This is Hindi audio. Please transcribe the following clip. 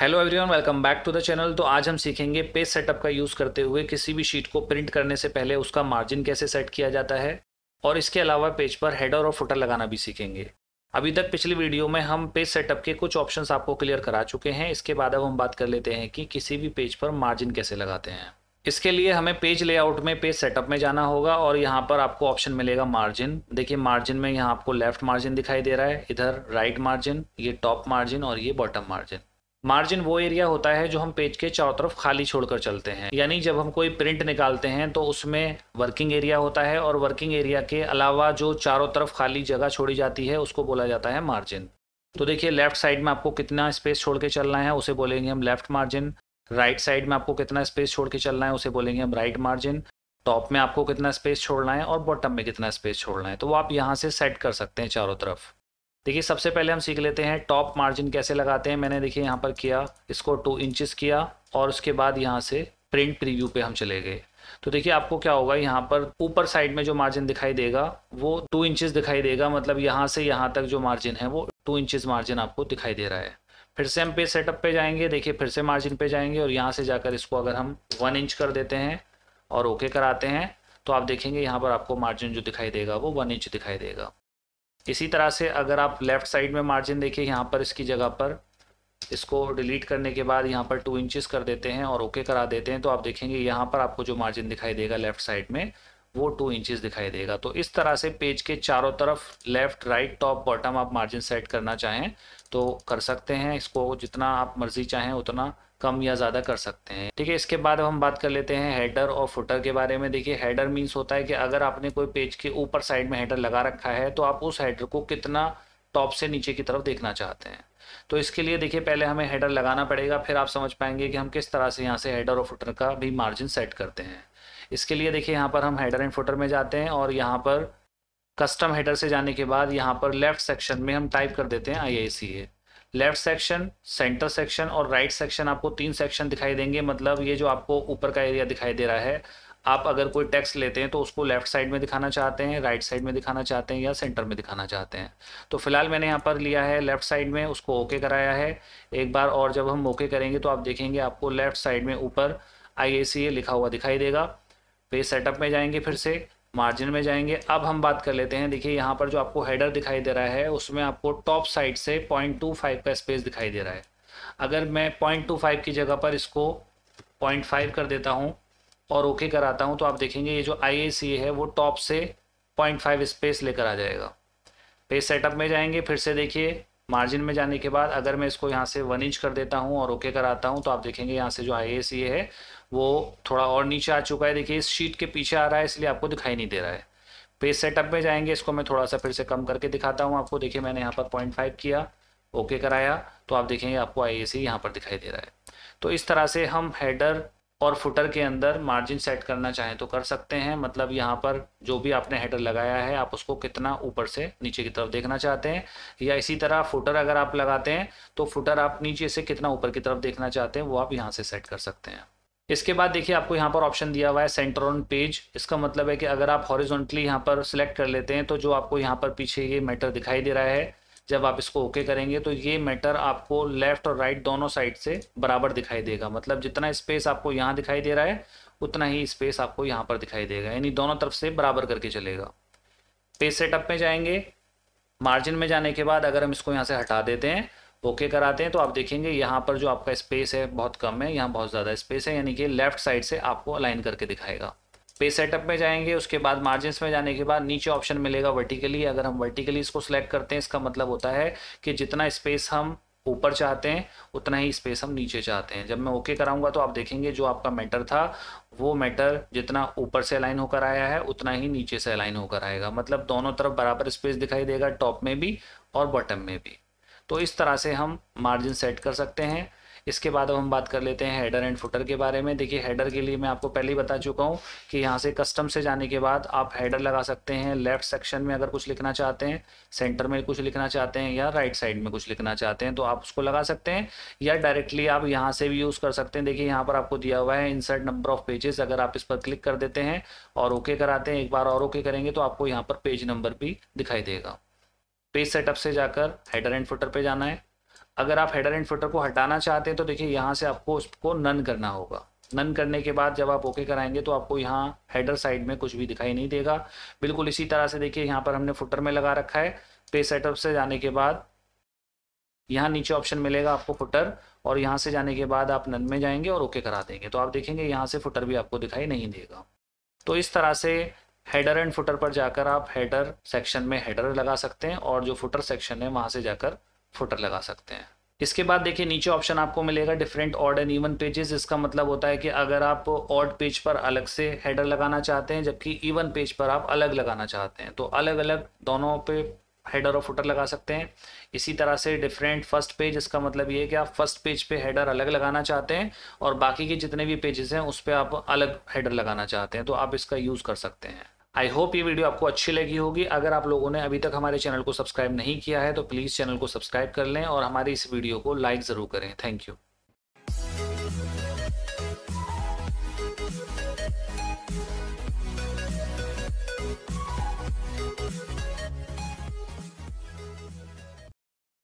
hello everyone welcome back to the channel तो आज हम सीखेंगे पेज सेटअप का यूज़ करते हुए किसी भी शीट को प्रिंट करने से पहले उसका मार्जिन कैसे सेट किया जाता है और इसके अलावा पेज पर हेडर और फुटर लगाना भी सीखेंगे अभी तक पिछली वीडियो में हम पेज सेटअप के कुछ ऑप्शंस आपको क्लियर करा चुके हैं इसके बाद अब हम बात कर लेते हैं कि किसी भी पेज पर मार्जिन कैसे लगाते हैं इसके लिए हमें पेज लेआउट में पेज सेटअप में जाना होगा और यहाँ पर आपको ऑप्शन मिलेगा मार्जिन देखिए मार्जिन में यहाँ आपको लेफ्ट मार्जिन दिखाई दे रहा है इधर राइट मार्जिन ये टॉप मार्जिन और ये बॉटम मार्जिन मार्जिन वो एरिया होता है जो हम पेज के चारों तरफ खाली छोड़कर चलते हैं यानी जब हम कोई प्रिंट निकालते हैं तो उसमें वर्किंग एरिया होता है और वर्किंग एरिया के अलावा जो चारों तरफ खाली जगह छोड़ी जाती है उसको बोला जाता है मार्जिन तो देखिए लेफ्ट साइड में आपको कितना स्पेस छोड़ के चलना है उसे बोलेंगे हम लेफ्ट मार्जिन राइट साइड में आपको कितना स्पेस छोड़ के चलना है उसे बोलेंगे हम राइट मार्जिन टॉप में आपको कितना स्पेस छोड़ना है और बॉटम में कितना स्पेस छोड़ना है तो वो आप यहाँ से सेट कर सकते हैं चारों तरफ देखिए सबसे पहले हम सीख लेते हैं टॉप मार्जिन कैसे लगाते हैं मैंने देखिए यहाँ पर किया इसको टू इंचज़ किया और उसके बाद यहाँ से प्रिंट प्रीव्यू पे हम चले गए तो देखिए आपको क्या होगा यहाँ पर ऊपर साइड में जो मार्जिन दिखाई देगा वो टू इंचज़ दिखाई देगा मतलब यहाँ से यहाँ तक जो मार्जिन है वो टू इंचज़ मार्जिन आपको दिखाई दे रहा है फिर से हम पे सेटअप पे जाएंगे देखिए फिर से मार्जिन पे जाएंगे और यहाँ से जाकर इसको अगर हम वन इंच कर देते हैं और ओके कराते हैं तो आप देखेंगे यहाँ पर आपको मार्जिन जो दिखाई देगा वो वन इंच दिखाई देगा इसी तरह से अगर आप लेफ़्ट साइड में मार्जिन देखिए यहाँ पर इसकी जगह पर इसको डिलीट करने के बाद यहाँ पर टू इंचेस कर देते हैं और ओके okay करा देते हैं तो आप देखेंगे यहाँ पर आपको जो मार्जिन दिखाई देगा लेफ़्ट साइड में वो टू इंचेस दिखाई देगा तो इस तरह से पेज के चारों तरफ लेफ्ट राइट टॉप बॉटम आप मार्जिन सेट करना चाहें तो कर सकते हैं इसको जितना आप मर्जी चाहें उतना कम या ज़्यादा कर सकते हैं ठीक है इसके बाद हम बात कर लेते हैं हेडर और फुटर के बारे में देखिए हेडर मीन्स होता है कि अगर आपने कोई पेज के ऊपर साइड में हेडर लगा रखा है तो आप उस हेडर को कितना टॉप से नीचे की तरफ देखना चाहते हैं तो इसके लिए देखिए पहले हमें हेडर लगाना पड़ेगा फिर आप समझ पाएंगे कि हम किस तरह से यहाँ से हेडर और फुटर का भी मार्जिन सेट करते हैं इसके लिए देखिए यहाँ पर हम हेडर एंड फुटर में जाते हैं और यहाँ पर कस्टम हेडर से जाने के बाद यहाँ पर लेफ्ट सेक्शन में हम टाइप कर देते हैं I I C A left section centre section और राइट right सेक्शन आपको तीन सेक्शन दिखाई देंगे मतलब ये जो आपको ऊपर का एरिया दिखाई दे रहा है आप अगर कोई टेक्स लेते हैं तो उसको लेफ्ट साइड में दिखाना चाहते हैं राइट साइड में दिखाना चाहते हैं या सेंटर में दिखाना चाहते हैं तो फिलहाल मैंने यहाँ पर लिया है लेफ्ट साइड में उसको ओके कराया है एक बार और जब हम ओके करेंगे तो आप देखेंगे आपको लेफ्ट साइड में ऊपर आई लिखा हुआ दिखाई देगा पेज तो सेटअप में जाएंगे फिर से मार्जिन में जाएंगे अब हम बात कर लेते हैं देखिए यहाँ पर जो आपको हेडर दिखाई दे रहा है उसमें आपको टॉप साइड से 0.25 का स्पेस दिखाई दे रहा है अगर मैं 0.25 की जगह पर इसको 0.5 कर देता हूँ और ओके कराता हूँ तो आप देखेंगे ये जो आई है वो टॉप से फाइव स्पेस लेकर आ जाएगा पेज तो सेटअप में जाएंगे फिर से देखिए मार्जिन में जाने के बाद अगर मैं इसको यहाँ से वन इंच कर देता हूँ और ओके कराता हूँ तो आप देखेंगे यहाँ से जो आई ये है वो थोड़ा और नीचे आ चुका है देखिए इस शीट के पीछे आ रहा है इसलिए आपको दिखाई नहीं दे रहा है पेज सेटअप में जाएंगे इसको मैं थोड़ा सा फिर से कम करके दिखाता हूँ आपको देखिए मैंने यहाँ पर पॉइंट फाइव किया ओके कराया तो आप देखेंगे आपको आई ए यहाँ पर दिखाई दे रहा है तो इस तरह से हम हेडर और फुटर के अंदर मार्जिन सेट करना चाहें तो कर सकते हैं मतलब यहाँ पर जो भी आपने हेडर लगाया है आप उसको कितना ऊपर से नीचे की तरफ देखना चाहते हैं या इसी तरह फुटर अगर आप लगाते हैं तो फुटर आप नीचे से कितना ऊपर की तरफ देखना चाहते हैं वो आप यहाँ से सेट कर सकते हैं इसके बाद देखिए आपको यहाँ पर ऑप्शन दिया हुआ है सेंटर ऑन पेज इसका मतलब है कि अगर आप हॉरिजोनटली यहाँ पर सिलेक्ट कर लेते हैं तो जो आपको यहाँ पर पीछे ये मैटर दिखाई दे रहा है जब आप इसको ओके करेंगे तो ये मैटर आपको लेफ्ट और राइट दोनों साइड से बराबर दिखाई देगा मतलब जितना स्पेस आपको यहाँ दिखाई दे रहा है उतना ही स्पेस आपको यहाँ पर दिखाई देगा यानी दोनों तरफ से बराबर करके चलेगा पेज सेटअप में जाएंगे मार्जिन में जाने के बाद अगर हम इसको यहाँ से हटा देते हैं ओके okay कराते हैं तो आप देखेंगे यहाँ पर जो आपका स्पेस है बहुत कम है यहाँ बहुत ज़्यादा स्पेस है यानी कि लेफ्ट साइड से आपको अलाइन करके दिखाएगा पे सेटअप में जाएंगे उसके बाद मार्जिन्स में जाने के बाद नीचे ऑप्शन मिलेगा वर्टिकली अगर हम वर्टिकली इसको सिलेक्ट करते हैं इसका मतलब होता है कि जितना स्पेस हम ऊपर चाहते हैं उतना ही स्पेस हम नीचे चाहते हैं जब मैं ओके कराऊंगा तो आप देखेंगे जो आपका मैटर था वो मैटर जितना ऊपर से अलाइन होकर आया है उतना ही नीचे से अलाइन होकर आएगा मतलब दोनों तरफ बराबर स्पेस दिखाई देगा टॉप में भी और बॉटम में भी तो इस तरह से हम मार्जिन सेट कर सकते हैं इसके बाद अब हम बात कर लेते हैं हेडर एंड फुटर के बारे में देखिए हेडर के लिए मैं आपको पहले ही बता चुका हूँ कि यहाँ से कस्टम से जाने के बाद आप हेडर लगा सकते हैं लेफ्ट सेक्शन में अगर कुछ लिखना चाहते हैं सेंटर में कुछ लिखना चाहते हैं या राइट साइड में कुछ लिखना चाहते हैं तो आप उसको लगा सकते हैं या डायरेक्टली आप यहाँ से भी यूज़ कर सकते हैं देखिए यहाँ पर आपको दिया हुआ है इंसर्ट नंबर ऑफ पेजेस अगर आप इस पर क्लिक कर देते हैं और ओके कराते हैं एक बार और ओके करेंगे तो आपको यहाँ पर पेज नंबर भी दिखाई देगा पेज सेटअप से जाकर हेडर एंड फुटर पे जाना है अगर आप हेडर एंड फुटर को हटाना चाहते हैं तो देखिए यहाँ से आपको उसको नन करना होगा नन करने के बाद जब आप ओके कराएंगे तो आपको यहाँ हेडर साइड में कुछ भी दिखाई नहीं देगा बिल्कुल इसी तरह से देखिए यहाँ पर हमने फुटर में लगा रखा है पे सेटअप से जाने के बाद यहाँ नीचे ऑप्शन मिलेगा आपको फुटर और यहाँ से जाने के बाद आप नन में जाएंगे और ओके करा देंगे तो आप देखेंगे यहाँ से फुटर भी आपको दिखाई नहीं देगा तो इस तरह से हेडर एंड फुटर पर जाकर आप हेडर सेक्शन में हेडर लगा सकते हैं और जो फुटर सेक्शन है वहाँ से जाकर फुटर लगा सकते हैं इसके बाद देखिए नीचे ऑप्शन आपको मिलेगा different odd and even pages इसका मतलब होता है कि अगर आप ऑड पेज पर अलग से हेडर लगाना चाहते हैं जबकि इवन पेज पर आप अलग लगाना चाहते हैं तो अलग अलग दोनों पे हेडर और फुटर लगा सकते हैं इसी तरह से डिफरेंट फर्स्ट पेज इसका मतलब ये है कि आप फर्स्ट पेज पे हेडर अलग लगाना चाहते हैं और बाकी के जितने भी पेजेस हैं उस पर आप अलग हेडर लगाना चाहते हैं तो आप इसका यूज़ कर सकते हैं आई होप ये वीडियो आपको अच्छी लगी होगी अगर आप लोगों ने अभी तक हमारे चैनल को सब्सक्राइब नहीं किया है तो प्लीज़ चैनल को सब्सक्राइब कर लें और हमारे इस वीडियो को लाइक ज़रूर करें थैंक यू